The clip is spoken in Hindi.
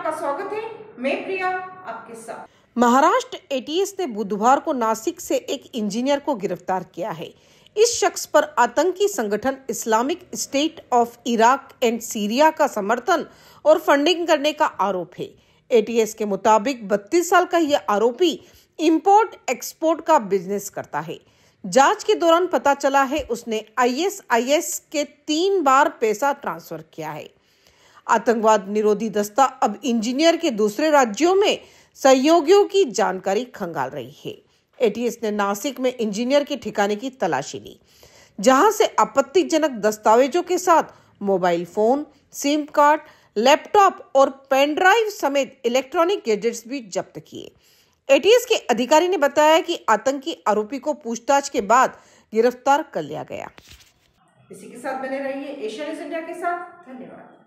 आपका स्वागत है मैं प्रिया आपके साथ महाराष्ट्र एटीएस ने बुधवार को नासिक से एक इंजीनियर को गिरफ्तार किया है इस शख्स पर आतंकी संगठन Islamic State of Iraq and Syria का समर्थन और फंडिंग करने का आरोप है एटीएस के मुताबिक 32 साल का यह आरोपी इंपोर्ट एक्सपोर्ट का बिजनेस करता है जांच के दौरान पता चला है उसने आईएसआईएस के तीन बार पैसा ट्रांसफर किया है आतंकवाद निरोधी दस्ता अब इंजीनियर के दूसरे राज्यों में सहयोगियों की जानकारी खंगाल रही है एटीएस ने नासिक में इंजीनियर के ठिकाने की तलाशी ली जहां से आपत्तिजनक दस्तावेजों के साथ mobile phone SIM card laptop और पेनड्राइव समेत इलेक्ट्रॉनिक गैजेट्स भी जब्त किए एटीएस के अधिकारी ने बताया कि आतंकी आरोपी को पूछताछ के बाद गिरफ्तार कर लिया गया इसी के साथ बने रहिए न्यूज इंडिया के साथ धन्यवाद